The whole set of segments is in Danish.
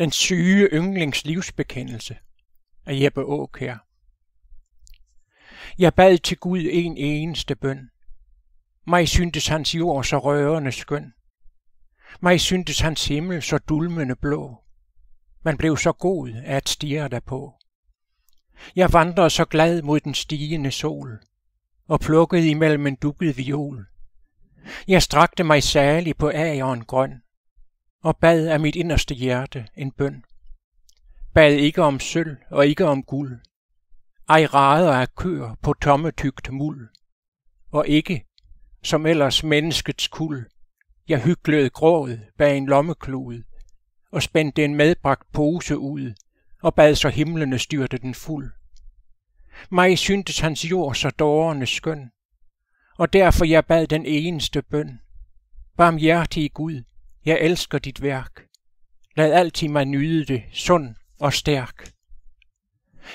Den syge yndlings livsbekendelse af Jeppe Åkær. Jeg bad til Gud en eneste bøn. Mig syntes hans jord så rørende skøn. Mig syntes hans himmel så dulmende blå. Man blev så god at stirre derpå. Jeg vandrede så glad mod den stigende sol og plukkede imellem en dukket viol. Jeg strakte mig særlig på ageren grøn og bad af mit inderste hjerte en bøn. Bad ikke om sølv og ikke om guld, ej rader af køer på tomme tygt muld, og ikke, som ellers menneskets kul, jeg hyklede grået bag en lommeklud, og spændte en medbragt pose ud, og bad så himlene styrte den fuld. Mig syntes hans jord så dårende skøn, og derfor jeg bad den eneste bøn. Barmhjertige Gud, jeg elsker dit værk. Lad altid mig nyde det, sund og stærk.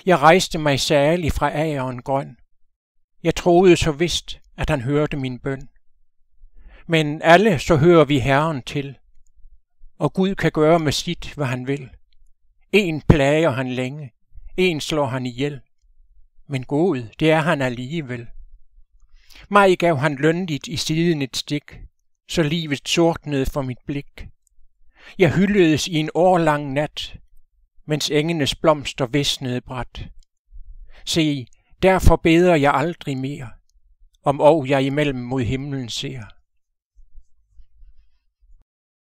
Jeg rejste mig særlig fra ageren grøn. Jeg troede så vist, at han hørte min bøn. Men alle så hører vi Herren til, og Gud kan gøre med sit, hvad han vil. En plager han længe, en slår han ihjel. Men god, det er han alligevel. Mig gav han lønligt i siden et stik, så livet sortnede for mit blik. Jeg hyldedes i en årlang nat, mens engenes blomster visnede bræt. Se, derfor beder jeg aldrig mere, om og jeg imellem mod himlen ser.